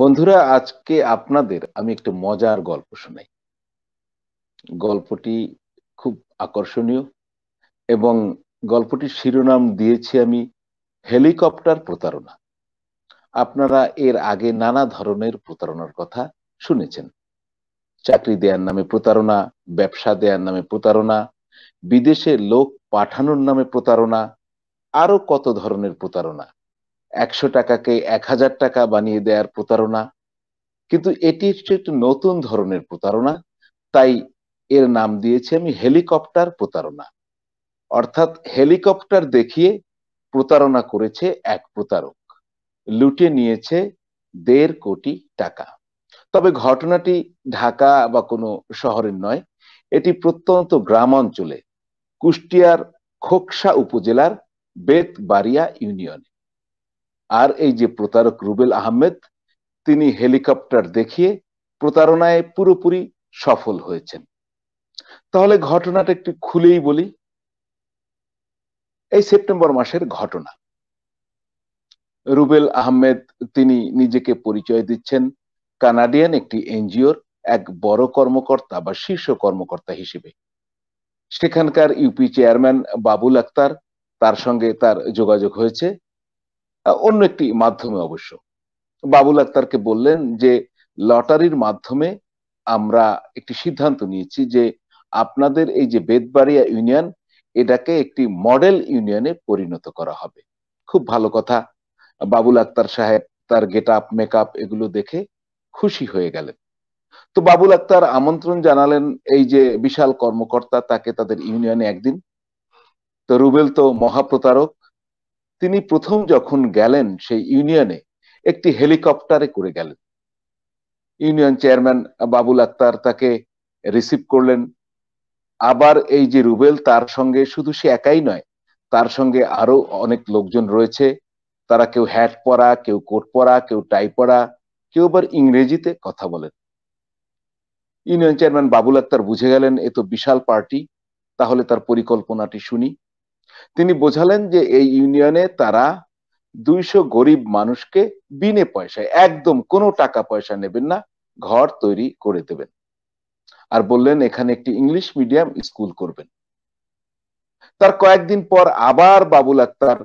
বন্ধুরা আজকে আপনাদের আমি একটু মজার গল্প শোনাই গল্পটি খুব আকর্ষণীয় এবং গল্পটির শিরোনাম দিয়েছি আমি হেলিকপ্টার প্রতারণা আপনারা এর আগে নানা ধরনের প্রতারণার কথা শুনেছেন চাকরি দেওয়ার নামে প্রতারণা ব্যবসা দেওয়ার নামে প্রতারণা বিদেশে লোক পাঠানোর নামে প্রতারণা আরো কত ধরনের প্রতারণা একশো টাকাকে এক হাজার টাকা বানিয়ে দেওয়ার প্রতারণা কিন্তু এটি হচ্ছে একটি নতুন ধরনের প্রতারণা তাই এর নাম দিয়েছি আমি হেলিকপ্টার প্রতারণা অর্থাৎ হেলিকপ্টার দেখিয়ে প্রতারণা করেছে এক প্রতারক লুটে নিয়েছে দেড় কোটি টাকা তবে ঘটনাটি ঢাকা বা কোনো শহরের নয় এটি প্রত্যন্ত গ্রাম অঞ্চলে কুষ্টিয়ার খোকসা উপজেলার বেতবাড়িয়া ইউনিয়নে আর এই যে প্রতারক রুবেল আহমেদ তিনি হেলিকপ্টার দেখিয়ে প্রতারণায় পুরোপুরি সফল হয়েছেন তাহলে ঘটনাটা একটু খুলেই বলি এই সেপ্টেম্বর মাসের ঘটনা রুবেল আহমেদ তিনি নিজেকে পরিচয় দিচ্ছেন কানাডিয়ান একটি এনজিওর এক বড় কর্মকর্তা বা শীর্ষ কর্মকর্তা হিসেবে সেখানকার ইউপি চেয়ারম্যান বাবুল আক্তার তার সঙ্গে তার যোগাযোগ হয়েছে অন্য একটি মাধ্যমে অবশ্য বাবুল আক্তারকে বললেন যে লটারির মাধ্যমে আমরা একটি সিদ্ধান্ত নিয়েছি যে আপনাদের এই যে বেদবাড়িয়া ইউনিয়ন এটাকে একটি মডেল ইউনিয়নে পরিণত করা হবে খুব ভালো কথা বাবুল আক্তার সাহেব তার গেট আপ মেকআপ এগুলো দেখে খুশি হয়ে গেলেন তো বাবুল আক্তার আমন্ত্রণ জানালেন এই যে বিশাল কর্মকর্তা তাকে তাদের ইউনিয়নে একদিন তো রুবেল তো মহাপ্রতারক তিনি প্রথম যখন গেলেন সেই ইউনিয়নে একটি হেলিকপ্টারে করে গেলেন ইউনিয়ন চেয়ারম্যান বাবুল আক্তার তাকে রিসিভ করলেন আবার এই যে রুবেল তার সঙ্গে শুধু সে একাই নয় তার সঙ্গে আরো অনেক লোকজন রয়েছে তারা কেউ হ্যাট পরা কেউ কোট পরা কেউ টাই পরা কেউ আবার ইংরেজিতে কথা বলেন ইউনিয়ন চেয়ারম্যান বাবুল আক্তার বুঝে গেলেন এ তো বিশাল পার্টি তাহলে তার পরিকল্পনাটি শুনি তিনি বোঝালেন যে এই ইউনিয়নে তারা দুইশো গরিব মানুষকে বিনে পয়সায় একদম কোনো টাকা পয়সা নেবেন না ঘর তৈরি করে দেবেন আর বললেন এখানে একটি ইংলিশ মিডিয়াম স্কুল করবেন তার কয়েকদিন পর আবার বাবুল আক্তার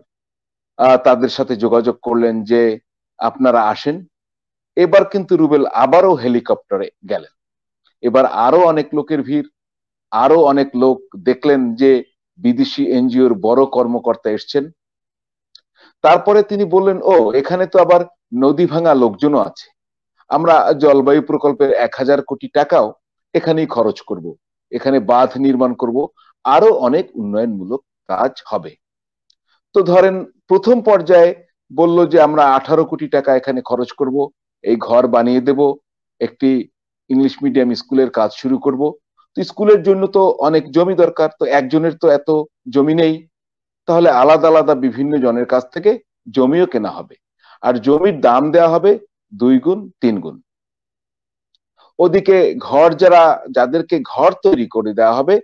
তাদের সাথে যোগাযোগ করলেন যে আপনারা আসেন এবার কিন্তু রুবেল আবারও হেলিকপ্টারে গেলেন এবার আরো অনেক লোকের ভিড় আরো অনেক লোক দেখলেন যে বিদেশি এনজিওর বড় কর্মকর্তা এসছেন তারপরে তিনি বললেন ও এখানে তো আবার নদী ভাঙা লোকজনও আছে আমরা জলবায়ু প্রকল্পের এক হাজার কোটি টাকাও এখানেই খরচ করব এখানে বাঁধ নির্মাণ করব আরো অনেক উন্নয়নমূলক কাজ হবে তো ধরেন প্রথম পর্যায়ে বলল যে আমরা আঠারো কোটি টাকা এখানে খরচ করব এই ঘর বানিয়ে দেব একটি ইংলিশ মিডিয়াম স্কুলের কাজ শুরু করব তো স্কুলের জন্য তো অনেক জমি দরকার তো একজনের তো এত জমি নেই তাহলে আলাদা আলাদা বিভিন্ন জনের কাছ থেকে জমিও কেনা হবে আর জমির দাম দেয়া হবে দুই গুণ তিন গুণ ওদিকে ঘর যারা যাদেরকে ঘর তৈরি করে দেওয়া হবে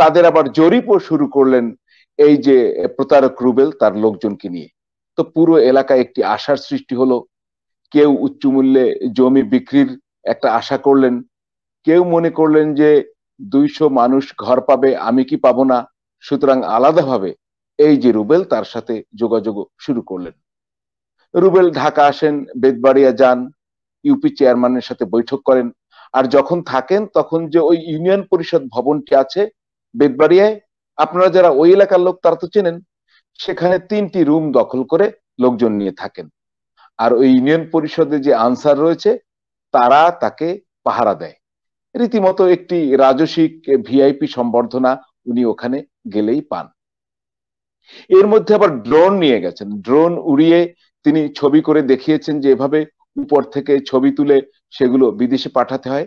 তাদের আবার জরিপও শুরু করলেন এই যে প্রতারক রুবেল তার লোকজনকে নিয়ে তো পুরো এলাকায় একটি আশার সৃষ্টি হলো কেউ উচ্চ মূল্যে জমি বিক্রির একটা আশা করলেন কেউ মনে করলেন যে দুইশো মানুষ ঘর পাবে আমি কি পাবো না সুতরাং আলাদাভাবে এই যে রুবেল তার সাথে যোগাযোগ শুরু করলেন রুবেল ঢাকা আসেন বেদবাড়িয়া যান ইউপি চেয়ারম্যানের সাথে বৈঠক করেন আর যখন থাকেন তখন যে ওই ইউনিয়ন পরিষদ ভবনটি আছে বেদবাড়িয়ায় আপনারা যারা ওই এলাকার লোক তারা তো চেনেন সেখানে তিনটি রুম দখল করে লোকজন নিয়ে থাকেন আর ওই ইউনিয়ন পরিষদে যে আনসার রয়েছে তারা তাকে পাহারা দেয় রীতিমতো একটি রাজসিক ভিআইপি সম্বর্ধনা উনি ওখানে গেলেই পান এর মধ্যে আবার ড্রোন নিয়ে গেছেন ড্রোন উড়িয়ে তিনি ছবি করে দেখিয়েছেন যে এভাবে উপর থেকে ছবি তুলে সেগুলো বিদেশে পাঠাতে হয়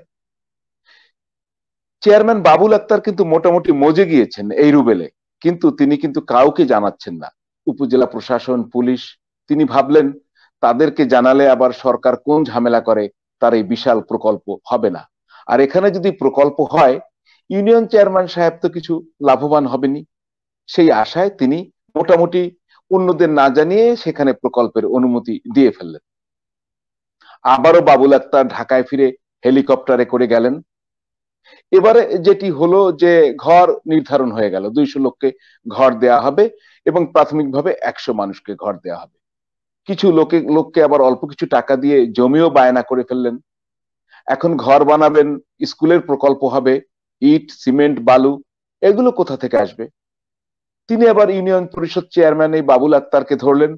চেয়ারম্যান বাবুল আক্তার কিন্তু মোটামুটি মজে গিয়েছেন এই রুবেলে কিন্তু তিনি কিন্তু কাউকে জানাচ্ছেন না উপজেলা প্রশাসন পুলিশ তিনি ভাবলেন তাদেরকে জানালে আবার সরকার কোন ঝামেলা করে তার এই বিশাল প্রকল্প হবে না আর এখানে যদি প্রকল্প হয় ইউনিয়ন চেয়ারম্যান সাহেব তো কিছু লাভবান হবেনি সেই আশায় তিনি মোটামুটি অন্যদের না জানিয়ে সেখানে প্রকল্পের অনুমতি দিয়ে ফেললেন আবারও বাবুল আক্তার ঢাকায় ফিরে হেলিকপ্টারে করে গেলেন এবারে যেটি হলো যে ঘর নির্ধারণ হয়ে গেল দুইশো লোককে ঘর দেয়া হবে এবং প্রাথমিকভাবে একশো মানুষকে ঘর দেয়া হবে কিছু লোকে লোককে আবার অল্প কিছু টাকা দিয়ে জমিও বায়না করে ফেললেন এখন ঘর বানাবেন স্কুলের প্রকল্প হবে ইট সিমেন্ট বালু এগুলো কোথা থেকে আসবে তিনি আবার ইউনিয়ন পরিষদ চেয়ারম্যান এই বাবুল আক্তারকে ধরলেন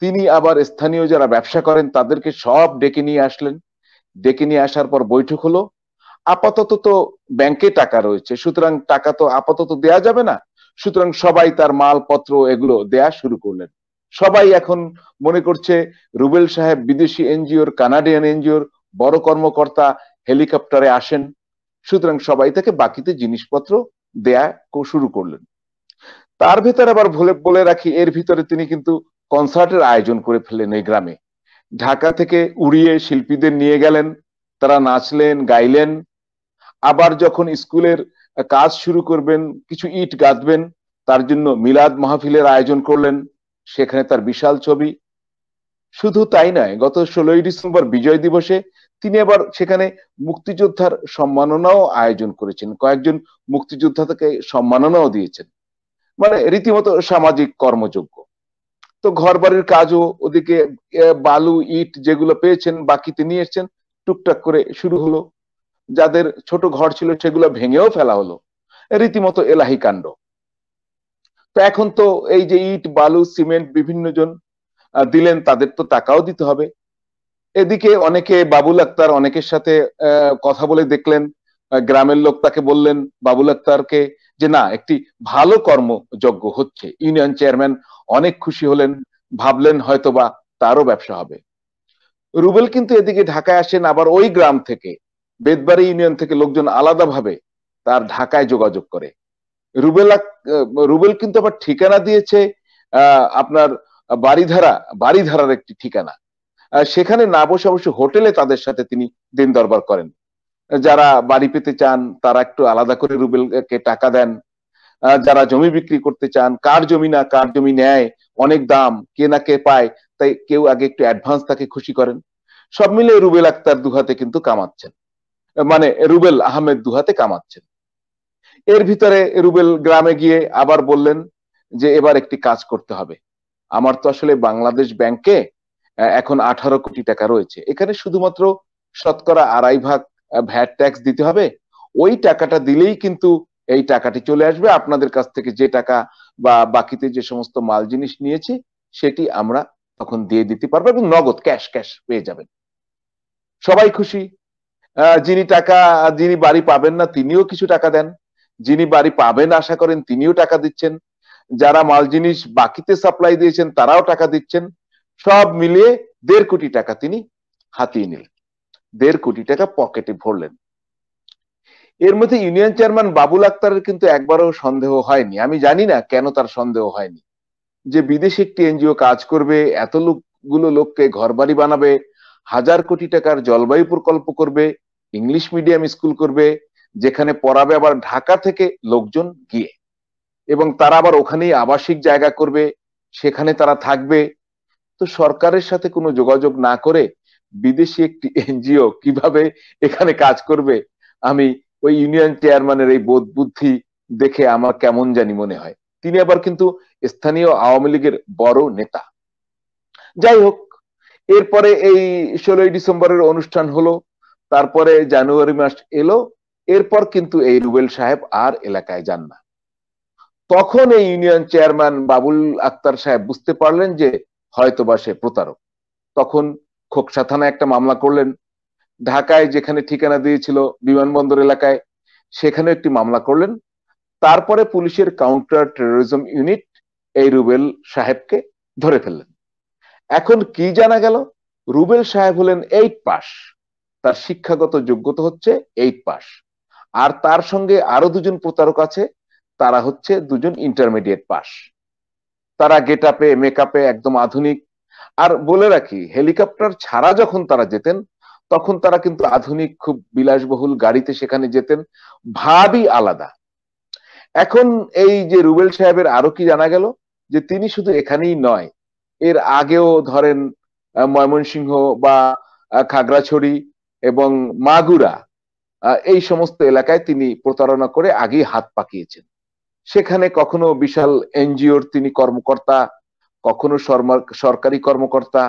তিনি আবার স্থানীয় যারা ব্যবসা করেন তাদেরকে সব ডেকে নিয়ে আসলেন ডেকে নিয়ে আসার পর বৈঠক হলো আপাতত তো ব্যাংকে টাকা রয়েছে সুতরাং টাকা তো আপাতত দেয়া যাবে না সুতরাং সবাই তার মালপত্র এগুলো দেয়া শুরু করলেন সবাই এখন মনে করছে রুবেল সাহেব বিদেশি এনজিওর কানাডিয়ান এনজিওর বড় কর্মকর্তা হেলিকপ্টারে আসেন সুতরাং সবাই তাকে বাকিতে জিনিসপত্র দেয়া শুরু করলেন তার ভেতরে আবার বলে রাখি এর ভিতরে তিনি কিন্তু কনসার্টের আয়োজন করে ফেললেন এই গ্রামে ঢাকা থেকে উড়িয়ে শিল্পীদের নিয়ে গেলেন তারা নাচলেন গাইলেন আবার যখন স্কুলের কাজ শুরু করবেন কিছু ইট গাঁথবেন তার জন্য মিলাদ মাহফিলের আয়োজন করলেন সেখানে তার বিশাল ছবি শুধু তাই নয় গত ষোলোই ডিসেম্বর বিজয় দিবসে তিনি আবার সেখানে মুক্তিযোদ্ধার সম্মাননাও আয়োজন করেছেন কয়েকজন মুক্তিযোদ্ধাকে সম্মাননাও দিয়েছেন মানে রীতিমতো সামাজিক কর্মযোগ্য তো ঘর বাড়ির কাজও ওদিকে বালু ইট যেগুলো পেয়েছেন বাকিতে নিয়ে এসছেন টুকটাক করে শুরু হলো যাদের ছোট ঘর ছিল সেগুলো ভেঙেও ফেলা হলো রীতিমতো এলাহি কাণ্ড তো এখন তো এই যে ইট বালু সিমেন্ট বিভিন্ন জন দিলেন তাদের তো টাকাও দিতে হবে এদিকে অনেকে বাবুল আক্তার অনেকের সাথে কথা বলে দেখলেন গ্রামের লোক তাকে বললেন বাবুল আক্তারকে যে না একটি ভালো কর্মযজ্ঞ হচ্ছে ইউনিয়ন চেয়ারম্যান অনেক খুশি হলেন ভাবলেন হয়তোবা তারও ব্যবসা হবে রুবেল কিন্তু এদিকে ঢাকায় আসেন আবার ওই গ্রাম থেকে বেদবাড়ি ইউনিয়ন থেকে লোকজন আলাদাভাবে তার ঢাকায় যোগাযোগ করে রুবেল রুবেল কিন্তু আবার ঠিকানা দিয়েছে আপনার বাড়িধারা বাড়িধারার একটি ঠিকানা সেখানে না বসে অবশ্য হোটেলে তাদের সাথে তিনি দিন দরবার করেন যারা বাড়ি পেতে চান তারা একটু আলাদা করে রুবেল কে টাকা দেন যারা জমি বিক্রি করতে চান কার জমি না কার জমি নেয় অনেক দাম কে না কে পায় তাই কেউ আগে একটু অ্যাডভান্স তাকে খুশি করেন সব মিলে রুবেল আক্তার দুহাতে কিন্তু কামাচ্ছেন মানে রুবেল আহমেদ দুহাতে কামাচ্ছেন এর ভিতরে রুবেল গ্রামে গিয়ে আবার বললেন যে এবার একটি কাজ করতে হবে আমার তো আসলে বাংলাদেশ ব্যাংকে এখন আঠারো কোটি টাকা রয়েছে এখানে শুধুমাত্র শতকরা আড়াই ভাগ ভ্যাট ট্যাক্স দিতে হবে ওই টাকাটা দিলেই কিন্তু এই টাকাটি চলে আসবে আপনাদের কাছ থেকে যে টাকা বা বাকিতে যে সমস্ত মাল জিনিস নিয়েছি সেটি আমরা তখন দিয়ে দিতে পারবো এবং নগদ ক্যাশ ক্যাশ পেয়ে যাবেন সবাই খুশি যিনি টাকা যিনি বাড়ি পাবেন না তিনিও কিছু টাকা দেন যিনি বাড়ি পাবেন আশা করেন তিনিও টাকা দিচ্ছেন যারা মাল জিনিস বাকিতে সাপ্লাই দিয়েছেন তারাও টাকা দিচ্ছেন সব মিলিয়ে দেড় কোটি টাকা তিনি হাতিয়ে নিলেন দেড় কোটি টাকা পকেটে ভরলেন এর মধ্যে ইউনিয়ন চেয়ারম্যান বাবুল আক্তারের কিন্তু একবারও সন্দেহ হয়নি আমি জানি না কেন তার সন্দেহ হয়নি যে বিদেশে একটি এনজিও কাজ করবে এত লোকগুলো লোককে ঘর বাড়ি বানাবে হাজার কোটি টাকার জলবায়ু প্রকল্প করবে ইংলিশ মিডিয়াম স্কুল করবে যেখানে পড়াবে আবার ঢাকা থেকে লোকজন গিয়ে এবং তারা আবার ওখানেই আবাসিক জায়গা করবে সেখানে তারা থাকবে তো সরকারের সাথে কোনো যোগাযোগ না করে বিদেশি একটি এনজিও কিভাবে এখানে কাজ করবে আমি ওই ইউনিয়ন চেয়ারম্যানের এই বোধ বুদ্ধি দেখে আমার কেমন জানি মনে হয় তিনি আবার কিন্তু স্থানীয় আওয়ামী লীগের বড় নেতা যাই হোক এরপরে এই ষোলোই ডিসেম্বরের অনুষ্ঠান হলো তারপরে জানুয়ারি মাস এলো এরপর কিন্তু এই রুবেল সাহেব আর এলাকায় যান না তখন এই ইউনিয়ন চেয়ারম্যান বাবুল আক্তার সাহেব বুঝতে পারলেন যে হয়তোবা সে প্রতারক তখন খোকসা থানায় একটা মামলা করলেন ঢাকায় যেখানে ঠিকানা দিয়েছিল বিমানবন্দর এলাকায় সেখানে একটি মামলা করলেন তারপরে পুলিশের কাউন্টার টেরোরিজম ইউনিট এই রুবেল সাহেবকে ধরে ফেললেন এখন কি জানা গেল রুবেল সাহেব হলেন এইট পাস তার শিক্ষাগত যোগ্যতা হচ্ছে এইট পাস আর তার সঙ্গে আরো দুজন প্রতারক আছে তারা হচ্ছে দুজন ইন্টারমিডিয়েট পাস তারা গেট আপে মেকআপে একদম আধুনিক আর বলে রাখি হেলিকপ্টার ছাড়া যখন তারা যেতেন তখন তারা কিন্তু আধুনিক খুব বিলাসবহুল গাড়িতে সেখানে যেতেন ভাবই আলাদা এখন এই যে রুবেল সাহেবের আরো কি জানা গেল যে তিনি শুধু এখানেই নয় এর আগেও ধরেন ময়মনসিংহ বা খাগড়াছড়ি এবং মাগুরা এই সমস্ত এলাকায় তিনি প্রতারণা করে আগেই হাত পাকিয়েছেন সেখানে কখনো বিশাল এনজিওর তিনি কর্মকর্তা কখনো সরকারি কর্মকর্তা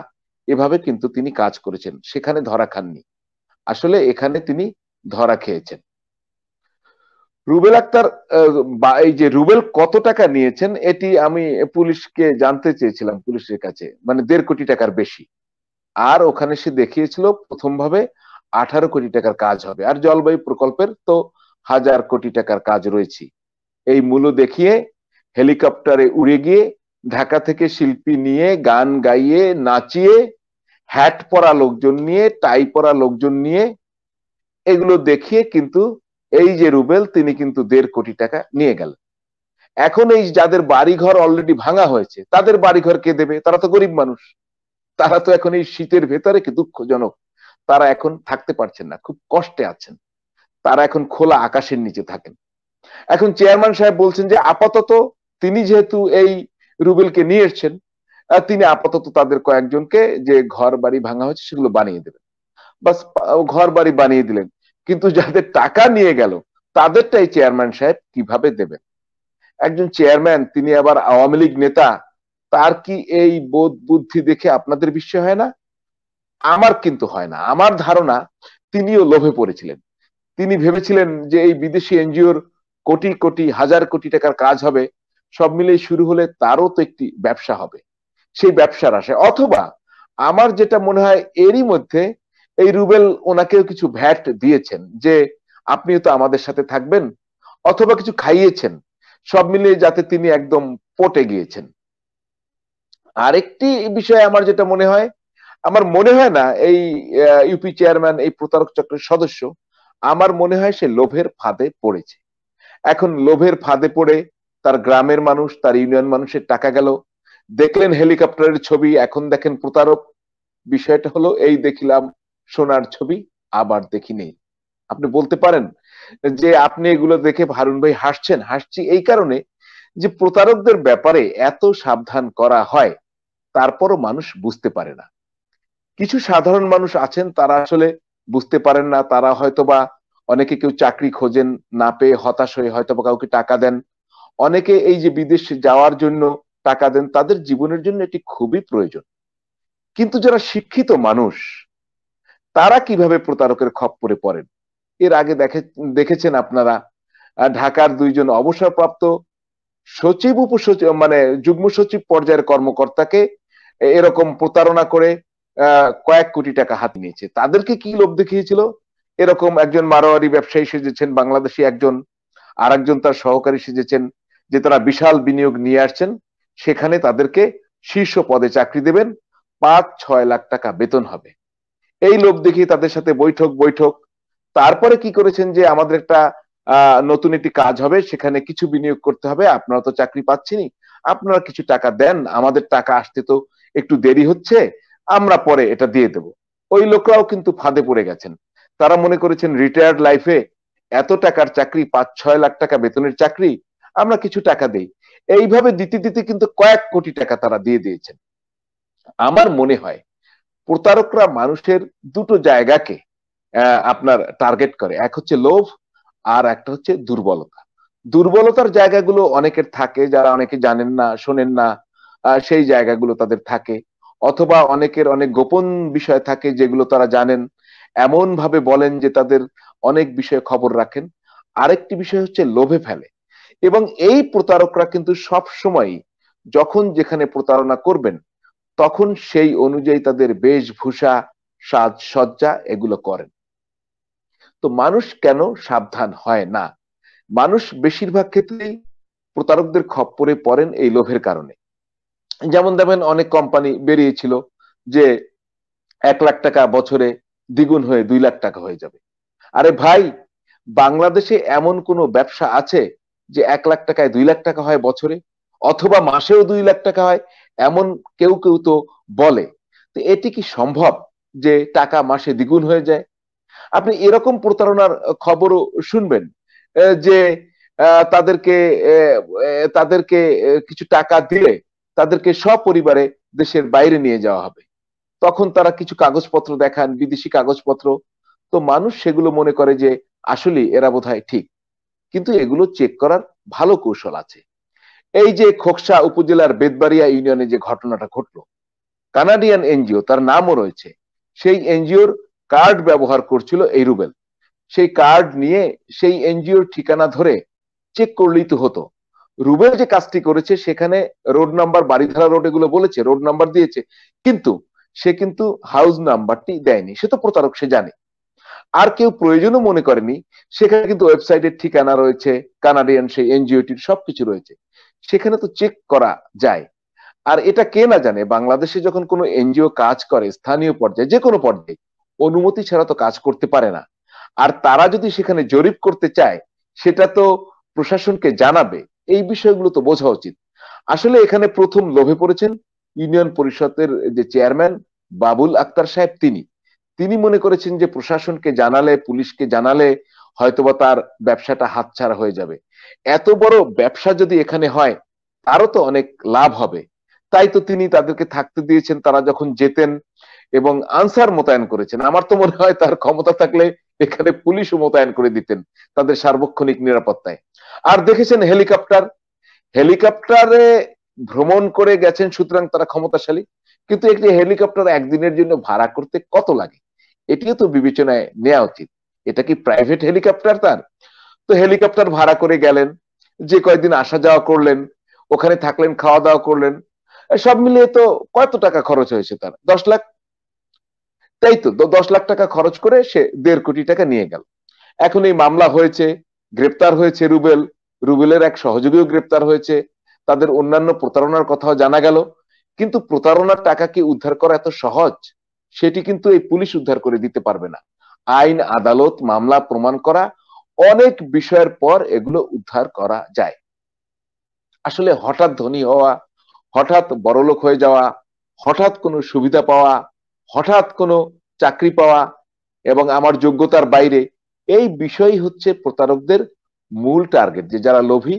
এভাবে কিন্তু তিনি কাজ করেছেন সেখানে ধরা খাননি আসলে এখানে তিনি ধরা খেয়েছেন রুবেল আক্তার এই যে রুবেল কত টাকা নিয়েছেন এটি আমি পুলিশকে জানতে চেয়েছিলাম পুলিশের কাছে মানে দেড় কোটি টাকার বেশি আর ওখানে সে দেখিয়েছিল প্রথমভাবে আঠারো কোটি টাকার কাজ হবে আর জলবায়ু প্রকল্পের তো হাজার কোটি টাকার কাজ রয়েছে এই মূলো দেখিয়ে হেলিকপ্টারে উড়ে গিয়ে ঢাকা থেকে শিল্পী নিয়ে গান গাইয়ে নাচিয়ে হ্যাট পরা লোকজন নিয়ে টাই পরা লোকজন নিয়ে এগুলো দেখিয়ে কিন্তু এই যে রুবেল তিনি কিন্তু দেড় কোটি টাকা নিয়ে গেল এখন এই যাদের বাড়িঘর অলরেডি ভাঙা হয়েছে তাদের বাড়িঘর কে দেবে তারা তো গরিব মানুষ তারা তো এখন এই শীতের ভেতরে কি দুঃখজনক তারা এখন থাকতে পারছেন না খুব কষ্টে আছেন তারা এখন খোলা আকাশের নিচে থাকেন এখন চেয়ারম্যান সাহেব বলছেন যে আপাতত তিনি যেহেতু এই রুবেলকে নিয়ে এসছেন তিনি আপাতত তাদের কয়েকজনকে যে ঘর বাড়ি ভাঙা হয়েছে সেগুলো বানিয়ে দেবেন বাস ঘর বাড়ি বানিয়ে দিলেন কিন্তু যাদের টাকা নিয়ে গেল তাদেরটাই চেয়ারম্যান সাহেব কিভাবে দেবেন একজন চেয়ারম্যান তিনি আবার আওয়ামী লীগ নেতা তার কি এই বোধ বুদ্ধি দেখে আপনাদের বিস্ময় হয় না আমার কিন্তু হয় না আমার ধারণা তিনিও লোভে পড়েছিলেন তিনি ভেবেছিলেন যে এই বিদেশি এনজিওর কোটি কোটি হাজার কোটি টাকার কাজ হবে সব মিলে শুরু হলে তারও তো একটি ব্যবসা হবে সেই ব্যবসার আসে অথবা আমার যেটা মনে হয় এরই মধ্যে এই রুবেল ওনাকেও কিছু ভ্যাট দিয়েছেন যে আপনিও তো আমাদের সাথে থাকবেন অথবা কিছু খাইয়েছেন সব মিলিয়ে যাতে তিনি একদম পটে গিয়েছেন আরেকটি বিষয়ে আমার যেটা মনে হয় আমার মনে হয় না এই ইউপি চেয়ারম্যান এই প্রতারক চক্রের সদস্য আমার মনে হয় সে লোভের ফাঁদে পড়েছে এখন লোভের ফাঁদে পড়ে তার গ্রামের মানুষ তার ইউনিয়ন মানুষের টাকা গেল দেখলেন হেলিকপ্টারের ছবি এখন দেখেন প্রতারক বিষয়টা হলো এই দেখিলাম সোনার ছবি আবার দেখিনি আপনি বলতে পারেন যে আপনি এগুলো দেখে হারুন ভাই হাসছেন হাসছি এই কারণে যে প্রতারকদের ব্যাপারে এত সাবধান করা হয় তারপরও মানুষ বুঝতে পারে না কিছু সাধারণ মানুষ আছেন তারা আসলে বুঝতে পারেন না তারা হয়তো বা অনেকে কেউ চাকরি খোঁজেন না পেয়ে হতাশ হয়ে হয়তো বা কাউকে টাকা দেন অনেকে এই যে বিদেশে যাওয়ার জন্য টাকা দেন তাদের জীবনের জন্য এটি খুবই প্রয়োজন কিন্তু যারা শিক্ষিত মানুষ তারা কিভাবে প্রতারকের খপ্পরে পড়েন এর আগে দেখে দেখেছেন আপনারা ঢাকার দুইজন অবসরপ্রাপ্ত সচিব উপসচিব মানে যুগ্ম সচিব পর্যায়ের কর্মকর্তাকে এরকম প্রতারণা করে কয়েক কোটি টাকা হাত নিয়েছে তাদেরকে কি লোভ দেখিয়েছিল এরকম একজন মারোয়ারি ব্যবসায়ী সেজেছেন বাংলাদেশি একজন আর একজন তার সহকারী সেজেছেন যে তারা বিশাল বিনিয়োগ নিয়ে আসছেন সেখানে তাদেরকে শীর্ষ পদে চাকরি দেবেন পাঁচ ছয় লাখ টাকা বেতন হবে এই লোক দেখি তাদের সাথে বৈঠক বৈঠক তারপরে কি করেছেন যে আমাদের একটা নতুন একটি কাজ হবে সেখানে কিছু বিনিয়োগ করতে হবে আপনারা তো চাকরি পাচ্ছেনি আপনারা কিছু টাকা দেন আমাদের টাকা আসতে তো একটু দেরি হচ্ছে আমরা পরে এটা দিয়ে দেব ওই লোকরাও কিন্তু ফাঁদে পড়ে গেছেন তারা মনে করেছেন রিটায়ার্ড লাইফে এত টাকার চাকরি পাঁচ ছয় লাখ টাকা বেতনের চাকরি আমরা কিছু টাকা দেই এইভাবে দিতে দিতে কিন্তু কয়েক কোটি টাকা তারা দিয়ে দিয়েছেন আমার মনে হয় প্রতারকরা মানুষের দুটো জায়গাকে আপনার টার্গেট করে এক হচ্ছে লোভ আর একটা হচ্ছে দুর্বলতা দুর্বলতার জায়গাগুলো অনেকের থাকে যারা অনেকে জানেন না শোনেন না সেই জায়গাগুলো তাদের থাকে অথবা অনেকের অনেক গোপন বিষয় থাকে যেগুলো তারা জানেন এমন ভাবে বলেন যে তাদের অনেক বিষয়ে খবর রাখেন আরেকটি বিষয় হচ্ছে লোভে ফেলে এবং এই প্রতারকরা কিন্তু সব সময় যখন যেখানে প্রতারণা করবেন তখন সেই অনুযায়ী তাদের বেশভূষা সাজসজ্জা এগুলো করেন তো মানুষ কেন সাবধান হয় না মানুষ বেশিরভাগ ক্ষেত্রেই প্রতারকদের খপ্পরে পড়েন এই লোভের কারণে যেমন দেখেন অনেক কোম্পানি বেরিয়েছিল যে এক লাখ টাকা বছরে দ্বিগুণ হয়ে দুই লাখ টাকা হয়ে যাবে আরে ভাই বাংলাদেশে এমন কোনো ব্যবসা আছে যে এক লাখ টাকায় দুই লাখ টাকা হয় বছরে অথবা মাসেও দুই লাখ টাকা হয় এমন কেউ কেউ তো বলে তো এটি কি সম্ভব যে টাকা মাসে দ্বিগুণ হয়ে যায় আপনি এরকম প্রতারণার খবরও শুনবেন যে তাদেরকে তাদেরকে কিছু টাকা দিয়ে তাদেরকে সপরিবারে দেশের বাইরে নিয়ে যাওয়া হবে তখন তারা কিছু কাগজপত্র দেখান বিদেশি কাগজপত্র তো মানুষ সেগুলো মনে করে যে আসলে এরা বোধ ঠিক কিন্তু এগুলো চেক করার ভালো কৌশল আছে এই যে খোকসা উপজেলার বেদবাড়িয়া ইউনিয়নে যে ঘটনাটা ঘটলো কানাডিয়ান এনজিও তার নামও রয়েছে সেই এনজিওর কার্ড ব্যবহার করছিল এই রুবেল সেই কার্ড নিয়ে সেই এনজিওর ঠিকানা ধরে চেক করলেই তো হতো রুবেল যে কাজটি করেছে সেখানে রোড নাম্বার বাড়িধারা রোড এগুলো বলেছে রোড নাম্বার দিয়েছে কিন্তু সে কিন্তু হাউস নাম্বারটি দেয়নি সে তো প্রতারক সে জানে আর কেউ প্রয়োজনও মনে করেনি সেখানে কিন্তু ওয়েবসাইটের ঠিকানা রয়েছে কানাডিয়ান সেই এনজিওটির সবকিছু রয়েছে সেখানে তো চেক করা যায় আর এটা কে না জানে বাংলাদেশে যখন কোনো এনজিও কাজ করে স্থানীয় পর্যায়ে যে কোনো পর্যায়ে অনুমতি ছাড়া তো কাজ করতে পারে না আর তারা যদি সেখানে জরিপ করতে চায় সেটা তো প্রশাসনকে জানাবে এই বিষয়গুলো তো বোঝা উচিত আসলে এখানে প্রথম লোভে পড়েছেন ইউনিয়ন পরিষদের যে চেয়ারম্যান বাবুল আক্তার সাহেব তিনি তিনি মনে করেছেন যে প্রশাসনকে জানালে পুলিশকে জানালে হয়তোবা তার ব্যবসাটা হাতছাড়া হয়ে যাবে এত বড় ব্যবসা যদি এখানে হয় তারও তো অনেক লাভ হবে তাই তো তিনি তাদেরকে থাকতে দিয়েছেন তারা যখন যেতেন এবং আনসার মোতায়েন করেছেন আমার তো মনে হয় তার ক্ষমতা থাকলে এখানে পুলিশও মোতায়েন করে দিতেন তাদের সার্বক্ষণিক নিরাপত্তায় আর দেখেছেন হেলিকপ্টার হেলিকপ্টারে ভ্রমণ করে গেছেন সুতরাং তারা ক্ষমতাশালী কিন্তু একটি হেলিকপ্টার একদিনের জন্য ভাড়া করতে কত লাগে এটিও তো বিবেচনায় নেওয়া উচিত এটা কি প্রাইভেট হেলিকপ্টার তার তো হেলিকপ্টার ভাড়া করে গেলেন যে কয়েকদিন আসা যাওয়া করলেন ওখানে থাকলেন খাওয়া দাওয়া করলেন সব মিলিয়ে তো কত টাকা খরচ হয়েছে তার দশ লাখ তাই তো দশ লাখ টাকা খরচ করে সে দেড় কোটি টাকা নিয়ে গেল এখন এই মামলা হয়েছে গ্রেপ্তার হয়েছে রুবেল রুবেলের এক সহযোগীও গ্রেপ্তার হয়েছে তাদের অন্যান্য প্রতারণার কথাও জানা গেল কিন্তু প্রতারণার টাকাকে উদ্ধার করা এত সহজ সেটি কিন্তু এই পুলিশ উদ্ধার করে দিতে পারবে না আইন আদালত মামলা প্রমাণ করা অনেক বিষয়ের পর এগুলো উদ্ধার করা যায় আসলে হঠাৎ ধনী হওয়া হঠাৎ বড়লোক হয়ে যাওয়া হঠাৎ কোনো সুবিধা পাওয়া হঠাৎ কোনো চাকরি পাওয়া এবং আমার যোগ্যতার বাইরে এই বিষয় হচ্ছে প্রতারকদের মূল টার্গেট যে যারা লোভী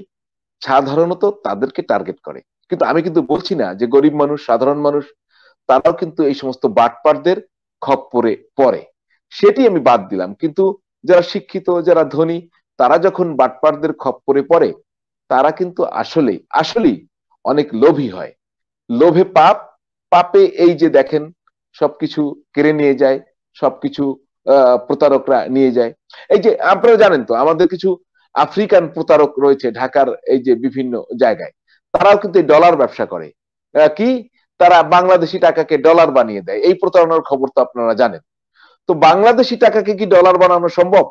সাধারণত তাদেরকে টার্গেট করে কিন্তু আমি কিন্তু বলছি না যে গরিব মানুষ সাধারণ মানুষ তারাও কিন্তু এই সমস্ত বাটপারদের পরে পরে সেটি আমি বাদ দিলাম কিন্তু যারা শিক্ষিত যারা ধনী তারা যখন বাটপারদের পরে পরে তারা কিন্তু আসলে আসলেই অনেক লোভী হয় লোভে পাপ পাপে এই যে দেখেন সবকিছু কেড়ে নিয়ে যায় সবকিছু প্রতারকরা নিয়ে যায় এই যে আপনারা জানেন তো আমাদের কিছু আফ্রিকান প্রতারক রয়েছে ঢাকার এই যে বিভিন্ন জায়গায় তারাও কিন্তু এই ডলার ব্যবসা করে কি তারা বাংলাদেশি টাকাকে ডলার বানিয়ে দেয় এই প্রতারণার খবর তো আপনারা জানেন তো বাংলাদেশি টাকাকে কি ডলার বানানো সম্ভব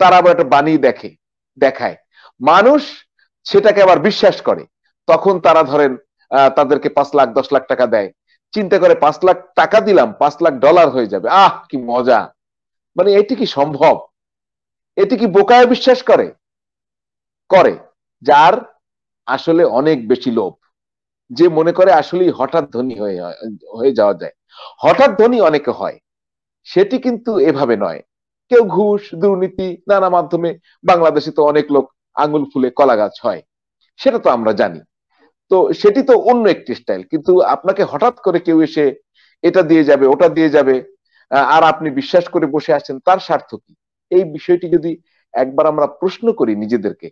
তারা আবার এটা বানিয়ে দেখে দেখায় মানুষ সেটাকে আবার বিশ্বাস করে তখন তারা ধরেন তাদেরকে পাঁচ লাখ দশ লাখ টাকা দেয় চিন্তা করে পাঁচ লাখ টাকা দিলাম পাঁচ লাখ ডলার হয়ে যাবে আহ কি মজা মানে এটি কি সম্ভব এটি কি বোকায় বিশ্বাস করে করে যার আসলে অনেক বেশি লোভ যে মনে করে আসলেই হঠাৎ ধনী হয়ে হয়ে যাওয়া যায় হঠাৎ ধনী অনেকে হয় সেটি কিন্তু এভাবে নয় কেউ ঘুষ দুর্নীতি নানা মাধ্যমে বাংলাদেশে তো অনেক লোক আঙুল ফুলে কলা গাছ হয় সেটা তো আমরা জানি তো সেটি তো অন্য একটি স্টাইল কিন্তু আপনাকে হঠাৎ করে কেউ এসে এটা দিয়ে যাবে ওটা দিয়ে যাবে আর আপনি বিশ্বাস করে বসে আছেন তার স্বার্থ কি এই বিষয়টি যদি একবার আমরা প্রশ্ন করি নিজেদেরকে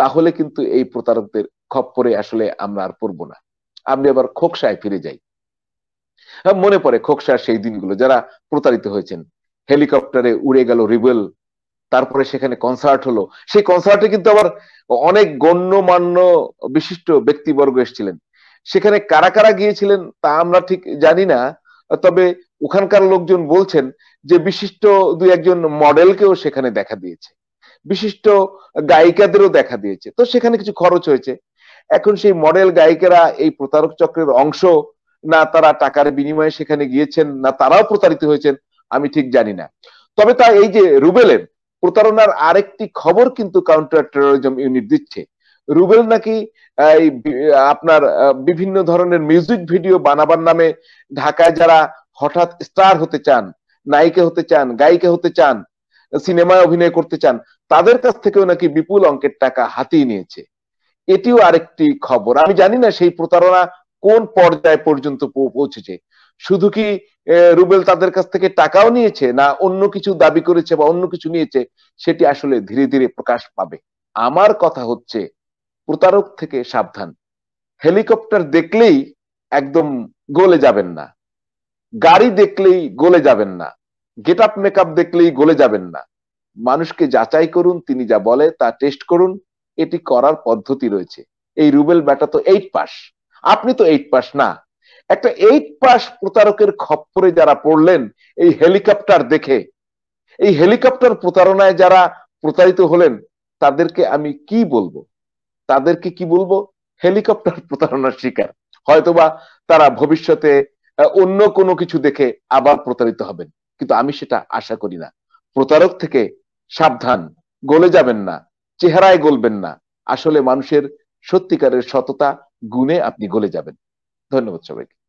তাহলে কিন্তু এই প্রতারকদের খপ্পরে আসলে আমরা আর পড়বো না আমি আবার খোকসায় ফিরে যাই হ্যাঁ, মনে পড়ে খোকসার সেই দিনগুলো যারা প্রতারিত হয়েছেন হেলিকপ্টারে উড়ে গেল রিবেল তারপরে সেখানে কনসার্ট হলো সেই কনসার্টে কিন্তু আবার অনেক গণ্যমান্য বিশিষ্ট ব্যক্তিবর্গ এসেছিলেন সেখানে কারা কারা গিয়েছিলেন তা আমরা ঠিক জানি না তবে ওখানকার লোকজন বলছেন যে বিশিষ্ট দুই একজন মডেলকেও সেখানে দেখা দিয়েছে বিশিষ্ট গায়িকাদেরও দেখা দিয়েছে তো সেখানে কিছু খরচ হয়েছে এখন সেই মডেল গায়িকারা এই প্রতারক চক্রের অংশ না তারা টাকার বিনিময়ে সেখানে গিয়েছেন না তারাও প্রতারিত হয়েছেন আমি ঠিক জানি না তবে তা এই যে রুবেলের প্রতারণার আরেকটি খবর কিন্তু কাউন্টার টেরোরিজম ইউনিট দিচ্ছে রুবেল নাকি এই আপনার বিভিন্ন ধরনের মিউজিক ভিডিও বানাবার নামে ঢাকায় যারা হঠাৎ স্টার হতে চান নায়িকা হতে চান গায়িকা হতে চান সিনেমায় অভিনয় করতে চান তাদের কাছ থেকেও নাকি বিপুল অঙ্কের টাকা হাতিয়ে নিয়েছে এটিও আরেকটি খবর আমি জানি না সেই প্রতারণা কোন পর্যায় পর্যন্ত পৌঁছেছে শুধু কি রুবেল তাদের কাছ থেকে টাকাও নিয়েছে না অন্য কিছু দাবি করেছে বা অন্য কিছু নিয়েছে সেটি আসলে ধীরে ধীরে প্রকাশ পাবে আমার কথা হচ্ছে প্রতারক থেকে সাবধান হেলিকপ্টার দেখলেই একদম গলে যাবেন না গাড়ি দেখলেই গলে যাবেন না গেট আপ মেকআপ দেখলেই গলে যাবেন না মানুষকে যাচাই করুন তিনি যা বলে তা টেস্ট করুন এটি করার পদ্ধতি রয়েছে এই রুবেল ব্যাটা তো এইট পাস আপনি তো এইট পাস না একটা এইট পাস প্রতারকের খপ্পরে যারা পড়লেন এই হেলিকপ্টার দেখে এই হেলিকপ্টার প্রতারণায় যারা প্রতারিত হলেন তাদেরকে আমি কি বলবো তাদেরকে কি বলবো হেলিকপ্টার প্রতারণার শিকার হয়তোবা তারা ভবিষ্যতে অন্য কোনো কিছু দেখে আবার প্রতারিত হবেন কিন্তু আমি সেটা আশা করি না প্রতারক থেকে সাবধান গলে যাবেন না চেহারায় গলবেন না আসলে মানুষের সত্যিকারের সততা গুণে আপনি গলে যাবেন ধন্যবাদ সবাইকে